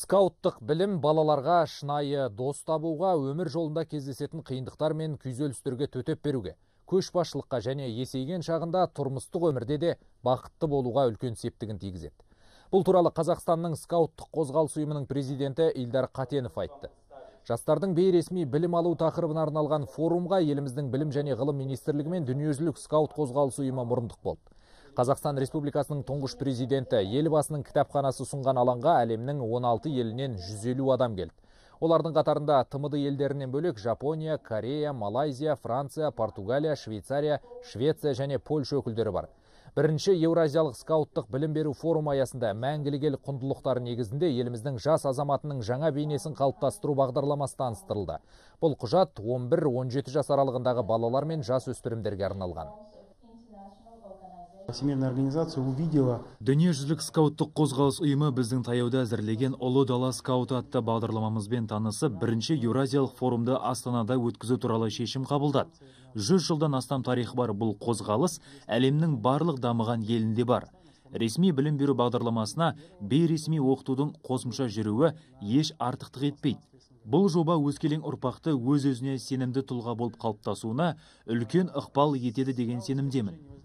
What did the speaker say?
скауттық білім балаларға шынайы дос табуға өмір жолында кездесетін қиындықтар мен күйзелістерге төтеп беруге көшбасшылыққа және есейген шағында тұрмыстық өмірде де бақытты болуға үлкен септігін тигізеді бұл туралы қазақстанның скауттық қозғалыс ұйымының президенті ильдар қатенов айтты жастардың бейресми білім алу тақырыбына арналған форумға еліміздің білім және ғылым министрлігі мен дүниежүзілік скаут қозғалысы ұйымы мұрындық болды Қазақстан Республикасының тұңғыш президенті елбасының кітапханасы ұсынған алаңға әлемнің 16 елінен 150 адам келді. Олардың қатарында тмд елдерінен бөлек Жапония, Корея, Малайзия, Франция, Португалия, Швейцария, Швеция және Польша өкілдері бар. Бірінші Еуразиялық скауттық білім беру форумы аясында мәңгілік ел құндылықтары негізінде еліміздің жас азаматының жаңа бейнесін қалыптастыру бағдарламасы таныстырылды. Бұл құжат 11-17 жас аралығындағы балалар мен жас өспірімдерге арналған всемирная организация увидела дүниежүзілік скауттық қозғалыс ұйымы біздің таяуда әзірлеген ұлы дала скауты атты бағдарламамызбен танысып бірінші еуразиялық форумды астанада өткізі туралы шешім қабылдады жүз жылдан астам тарихы бар бұл қозғалыс әлемнің барлық дамыған елінде бар ресми білім беру бағдарламасына бейресми оқытудың қосымша жүруі еш артықтық етпейді бұл жоба өскелең ұрпақты өз өзіне сенімді тұлға болып қалыптасуына үлкен ықпал етеді деген сенімдемін